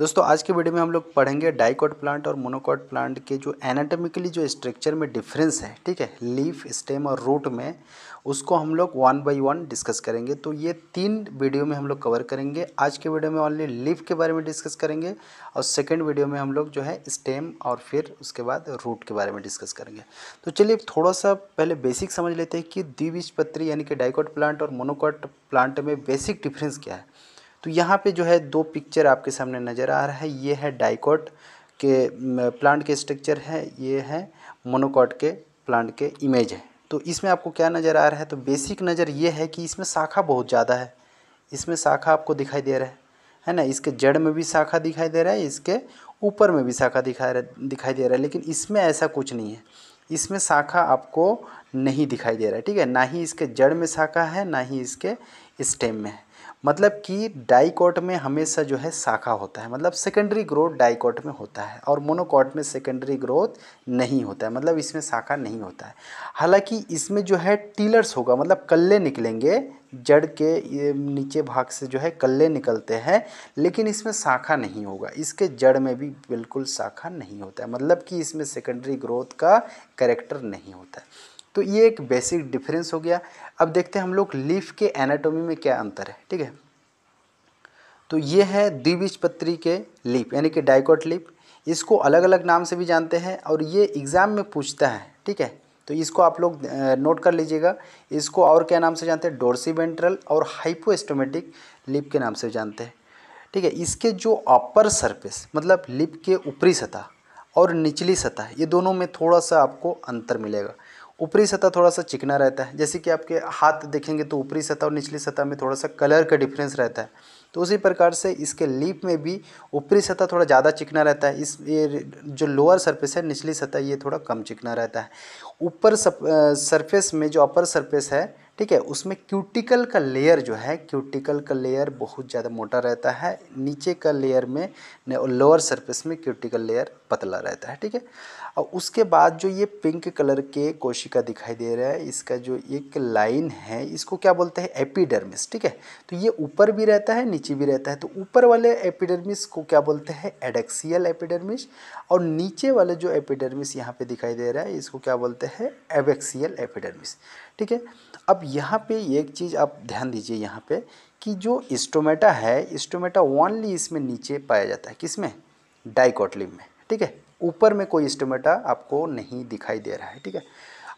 दोस्तों आज के वीडियो में हम लोग पढ़ेंगे डाइकॉट प्लांट और मोनोकॉट प्लांट के जो एनाटॉमिकली जो स्ट्रक्चर में डिफरेंस है ठीक है लीफ स्टेम और रूट में उसको हम लोग वन बाई वन डिस्कस करेंगे तो ये तीन वीडियो में हम लोग कवर करेंगे आज के वीडियो में ऑनली लीफ के बारे में डिस्कस करेंगे और सेकेंड वीडियो में हम लोग जो है स्टेम और फिर उसके बाद रूट के बारे में डिस्कस करेंगे तो चलिए थोड़ा सा पहले बेसिक समझ लेते हैं कि द्विबीजपत्री यानी कि डाइकॉट प्लांट और मोनोकॉट प्लांट में बेसिक डिफरेंस क्या है तो यहाँ पे जो है दो पिक्चर आपके सामने नज़र आ रहा है ये है डाइकोट के प्लांट के स्ट्रक्चर है ये है मोनोकॉट के प्लांट के इमेज है तो इसमें आपको क्या नज़र आ रहा है तो बेसिक नज़र ये है कि इसमें शाखा बहुत ज़्यादा है इसमें शाखा आपको दिखाई दे रहा है है ना इसके जड़ में भी शाखा दिखाई दे रहा है इसके ऊपर में भी शाखा दिखा दिखाई दे रहा है लेकिन इसमें ऐसा कुछ नहीं है इसमें शाखा आपको नहीं दिखाई दे रहा है ठीक है ना ही इसके जड़ में शाखा है ना ही इसके स्टेम में है मतलब कि डाइकॉट में हमेशा जो है शाखा होता है मतलब सेकेंडरी ग्रोथ डाइकॉट में होता है और मोनोकॉट में सेकेंडरी ग्रोथ नहीं होता है मतलब इसमें शाखा नहीं होता है हालांकि इसमें जो है टीलर्स होगा मतलब कल्ले निकलेंगे जड़ के नीचे भाग से जो है कल्ले निकलते हैं लेकिन इसमें शाखा नहीं होगा इसके जड़ में भी बिल्कुल शाखा नहीं होता है मतलब कि इसमें सेकेंडरी ग्रोथ का करेक्टर नहीं होता है तो ये एक बेसिक डिफरेंस हो गया अब देखते हैं हम लोग लीफ के एनाटोमी में क्या अंतर है ठीक है तो ये है द्विबीजपत्री के लीप यानी कि डाइकोट लीप इसको अलग अलग नाम से भी जानते हैं और ये एग्ज़ाम में पूछता है ठीक है तो इसको आप लोग नोट कर लीजिएगा इसको और क्या नाम से जानते हैं डोर्सीवेंट्रल और हाइपोस्टोमेटिक लिप के नाम से जानते हैं ठीक है इसके जो अपर सरफेस मतलब लिप के ऊपरी सतह और निचली सतह ये दोनों में थोड़ा सा आपको अंतर मिलेगा ऊपरी सतह थोड़ा सा चिकना रहता है जैसे कि आपके हाथ देखेंगे तो ऊपरी सतह और निचली सतह में थोड़ा सा कलर का डिफरेंस रहता है तो उसी प्रकार से इसके लीप में भी ऊपरी सतह थोड़ा ज़्यादा चिकना रहता है इस ये जो लोअर सरफेस है निचली सतह ये थोड़ा कम चिकना रहता है ऊपर सरफेस में जो अपर सरफेस है ठीक है उसमें क्यूटिकल का लेयर जो है क्यूटिकल का लेयर बहुत ज़्यादा मोटा रहता है नीचे का लेयर में लोअर सरफेस में क्यूटिकल लेयर पतला रहता है ठीक है और उसके बाद जो ये पिंक कलर के कोशिका दिखाई दे रहा है इसका जो एक लाइन है इसको क्या बोलते हैं एपिडर्मिस ठीक है तो ये ऊपर भी रहता है नीचे भी रहता है तो ऊपर वाले एपिडर्मिस को क्या बोलते हैं एडेक्सियल एपिडर्मिस और नीचे वाले जो एपिडर्मिस यहाँ पे दिखाई दे रहा है इसको क्या बोलते हैं एवेक्सियल एपिडर्मिस ठीक है अब यहाँ पर एक चीज़ आप ध्यान दीजिए यहाँ पर कि जो इस्टोमेटा है इस्टोमेटा ओनली इसमें नीचे पाया जाता है किसमें डाइकोटलिम में ठीक है ऊपर में कोई स्टोमेटा आपको नहीं दिखाई दे रहा है ठीक है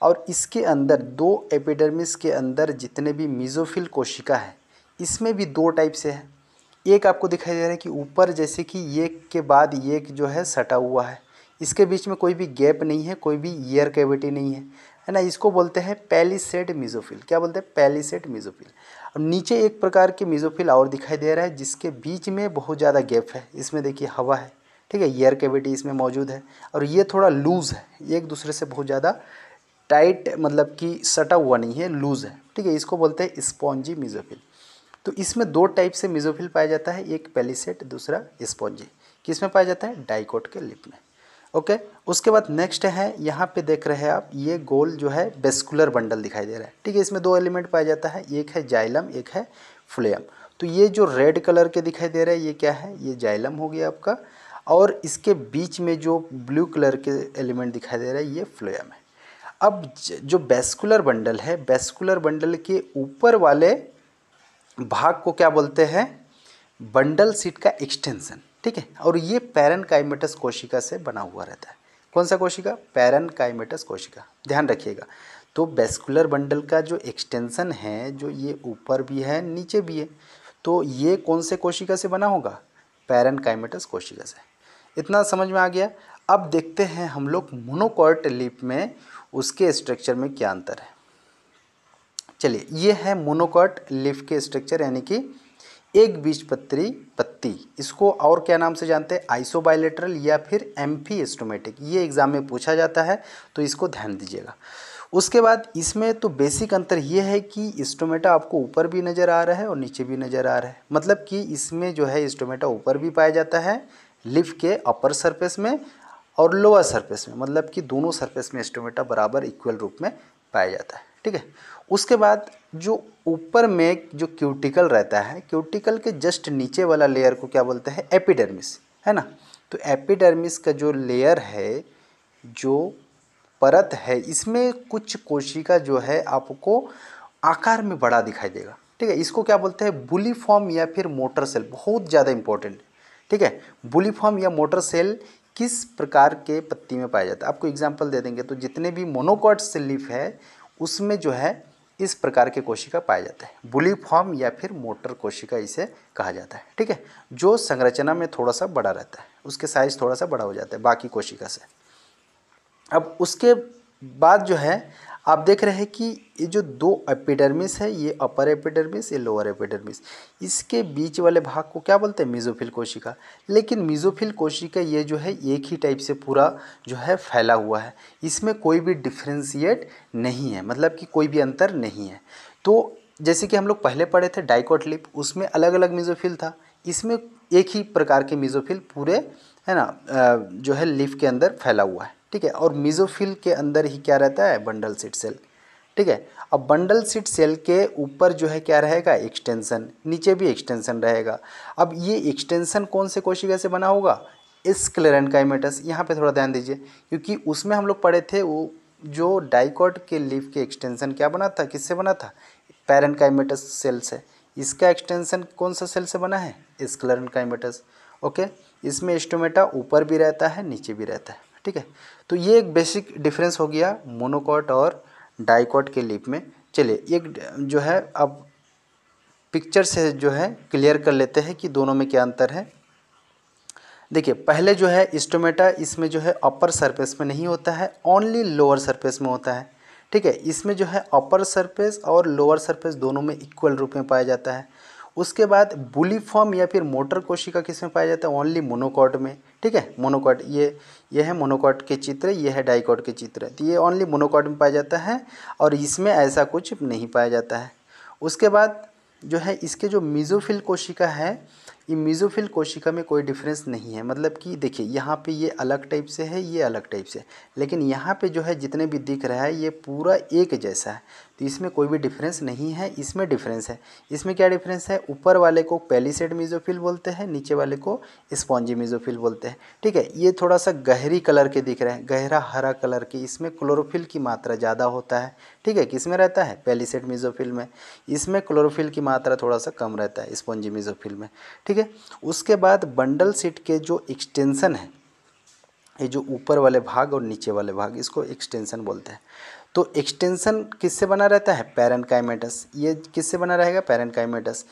और इसके अंदर दो एपिडर्मिस के अंदर जितने भी मिजोफिल कोशिका है इसमें भी दो टाइप से है एक आपको दिखाई दे रहा है कि ऊपर जैसे कि एक के बाद ये जो है सटा हुआ है इसके बीच में कोई भी गैप नहीं है कोई भी ईयर कैविटी नहीं है है ना इसको बोलते हैं पैलीसेड मिजोफिल क्या बोलते हैं पैलीसेड मिजोफिल और नीचे एक प्रकार के मिजोफिल और दिखाई दे रहा है जिसके बीच में बहुत ज़्यादा गैप है इसमें देखिए हवा है ठीक है ईयर कैविटी इसमें मौजूद है और ये थोड़ा लूज़ है एक दूसरे से बहुत ज़्यादा टाइट मतलब कि सटा हुआ नहीं है लूज़ है ठीक है इसको बोलते हैं स्पॉन्जी मिजोफिल तो इसमें दो टाइप से मिजोफिल पाया जाता है एक पेलीसेट दूसरा स्पॉन्जी किस में पाया जाता है डाइकोट के लिप में ओके उसके बाद नेक्स्ट है यहाँ पे देख रहे हैं आप ये गोल जो है बेस्कुलर बंडल दिखाई दे रहा है ठीक है इसमें दो एलिमेंट पाया जाता है एक है जाइलम एक है फ्लेम तो ये जो रेड कलर के दिखाई दे रहा है ये क्या है ये जाइलम हो गया आपका और इसके बीच में जो ब्लू कलर के एलिमेंट दिखाई दे रहा है ये फ्लोएम है अब जो बेस्कुलर बंडल है बेस्कुलर बंडल के ऊपर वाले भाग को क्या बोलते हैं बंडल सीट का एक्सटेंशन ठीक है और ये पैरन काइमेटस कोशिका से बना हुआ रहता है कौन सा कोशिका पैरन काइमेटस कोशिका ध्यान रखिएगा तो बेस्कुलर बंडल का जो एक्सटेंशन है जो ये ऊपर भी है नीचे भी है तो ये कौन से कोशिका से बना होगा पैरन काइमेटस कोशिका से इतना समझ में आ गया अब देखते हैं हम लोग मोनोकॉर्ट लिप में उसके स्ट्रक्चर में क्या अंतर है चलिए ये है मोनोकॉर्ट लिप के स्ट्रक्चर यानी कि एक बीज पत्री पत्ती इसको और क्या नाम से जानते हैं आइसोबाइलेटरल या फिर एस्टोमेटिक ये एग्ज़ाम में पूछा जाता है तो इसको ध्यान दीजिएगा उसके बाद इसमें तो बेसिक अंतर ये है कि एस्टोमेटा आपको ऊपर भी नज़र आ रहा है और नीचे भी नज़र आ रहा है मतलब कि इसमें जो है एस्टोमेटा ऊपर भी पाया जाता है लिफ के अपर सरफेस में और लोअर सरफेस में मतलब कि दोनों सरफेस में स्टोमेटा बराबर इक्वल रूप में पाया जाता है ठीक है उसके बाद जो ऊपर में जो क्यूटिकल रहता है क्यूटिकल के जस्ट नीचे वाला लेयर को क्या बोलते हैं एपिडर्मिस है ना तो एपिडर्मिस का जो लेयर है जो परत है इसमें कुछ कोशिका जो है आपको आकार में बड़ा दिखाई देगा ठीक है इसको क्या बोलते हैं बुली फॉर्म या फिर मोटर सेल बहुत ज़्यादा इंपॉर्टेंट ठीक है बुलीफॉर्म या मोटर सेल किस प्रकार के पत्ती में पाया जाता है आपको एग्जाम्पल दे देंगे तो जितने भी मोनोकॉट सेल लीफ है उसमें जो है इस प्रकार के कोशिका पाया जाता है बुली फॉर्म या फिर मोटर कोशिका इसे कहा जाता है ठीक है जो संरचना में थोड़ा सा बड़ा रहता है उसके साइज थोड़ा सा बड़ा हो जाता है बाकी कोशिका से अब उसके बाद जो है आप देख रहे हैं कि ये जो दो एपिडर्मिस है ये अपर एपिडर्मिस ये लोअर एपिडर्मिस इसके बीच वाले भाग को क्या बोलते हैं मिजोफिल कोशिका लेकिन मिजोफिल कोशिका ये जो है एक ही टाइप से पूरा जो है फैला हुआ है इसमें कोई भी डिफ्रेंशिएट नहीं है मतलब कि कोई भी अंतर नहीं है तो जैसे कि हम लोग पहले पढ़े थे डाइकोट लिप उसमें अलग अलग मिजोफिल था इसमें एक ही प्रकार के मिजोफिल पूरे है ना जो है लिफ के अंदर फैला हुआ है ठीक है और मिजोफिल के अंदर ही क्या रहता है बंडल सीट सेल ठीक है अब बंडल सीट सेल के ऊपर जो है क्या रहेगा एक्सटेंशन नीचे भी एक्सटेंशन रहेगा अब ये एक्सटेंशन कौन से कोशिका से बना होगा स्क्लेरन काइमेटस यहाँ पे थोड़ा ध्यान दीजिए क्योंकि उसमें हम लोग पढ़े थे वो जो डाइकॉट के लीफ के एक्सटेंशन क्या बना था किससे बना था पैरन काइमेटस सेल से इसका एक्सटेंशन कौन सा सेल से बना है स्क्लेरन काइमेटस ओके इसमें एस्टोमेटा ऊपर भी रहता है नीचे भी रहता है ठीक है तो ये एक बेसिक डिफरेंस हो गया मोनोकॉट और डाइकॉट के लिप में चलिए एक जो है अब पिक्चर से जो है क्लियर कर लेते हैं कि दोनों में क्या अंतर है देखिए पहले जो है इस्टोमेटा इसमें जो है अपर सरफेस में नहीं होता है ओनली लोअर सरफेस में होता है ठीक है इसमें जो है अपर सरफेस और लोअर सरफेस दोनों में इक्वल रूप में पाया जाता है उसके बाद बुलीफॉर्म या फिर मोटर कोशिका किस में पाया जाता है ओनली मोनोकॉट में ठीक है मोनोकॉट ये ये है मोनोकॉट के चित्र ये है डाइकॉट के चित्र तो ये ओनली मोनोकॉट में पाया जाता है और इसमें ऐसा कुछ नहीं पाया जाता है उसके बाद जो है इसके जो मिजोफिल कोशिका है ये मीजोफिल कोशिका में कोई डिफरेंस नहीं है मतलब कि देखिए यहाँ पे ये अलग टाइप से है ये अलग टाइप से लेकिन यहाँ पे जो है जितने भी दिख रहा है ये पूरा एक जैसा है तो इसमें कोई भी डिफरेंस नहीं है इसमें डिफरेंस है इसमें क्या डिफरेंस है ऊपर वाले को पेलीसेड मीजोफिल बोलते हैं नीचे वाले को स्पॉन्जी मीजोफिल बोलते हैं ठीक है ये थोड़ा सा गहरी कलर के दिख रहे हैं गहरा हरा कलर के इसमें क्लोरोफिल की मात्रा ज़्यादा होता है ठीक है किस में रहता है पेलीसेड मीजोफिल में इसमें क्लोरोफिल की मात्रा थोड़ा सा कम रहता है स्पॉन्जी मीजोफिल में ठीक है है उसके बाद बंडल सीट के जो एक्सटेंशन है ये जो ऊपर वाले भाग और नीचे वाले भाग इसको एक्सटेंशन बोलते हैं तो एक्सटेंशन किससे बना रहता है पैरन काइमेटस ये किससे बना रहेगा पैरन काइमेटस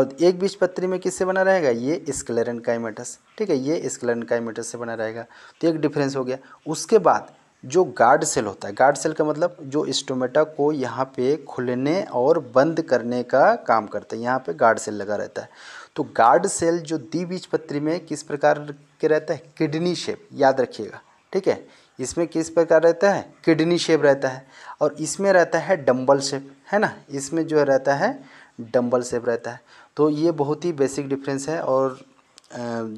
और एक बीज पत्री में किससे बना रहेगा ये स्क्लेरन काइमेटस ठीक है ये स्क्लेरन काइमेटस से बना रहेगा तो एक डिफरेंस हो गया उसके बाद जो गार्ड सेल होता है गार्ड सेल का मतलब जो स्टोमेटा को यहाँ पे खुलने और बंद करने का काम करता है यहाँ पे गार्ड सेल लगा रहता है तो गार्ड सेल जो द्विबीज पत्री में किस प्रकार के रहता है किडनी शेप याद रखिएगा ठीक है इसमें किस प्रकार रहता है किडनी शेप रहता है और इसमें रहता है डम्बल शेप है ना इसमें जो रहता है डम्बल शेप रहता है तो ये बहुत ही बेसिक डिफरेंस है और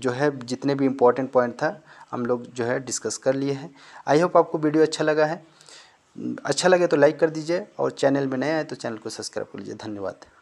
जो है जितने भी इम्पोर्टेंट पॉइंट था हम लोग जो है डिस्कस कर लिए हैं आई होप आपको वीडियो अच्छा लगा है अच्छा लगे तो लाइक कर दीजिए और चैनल में नया आए तो चैनल को सब्सक्राइब कर लीजिए धन्यवाद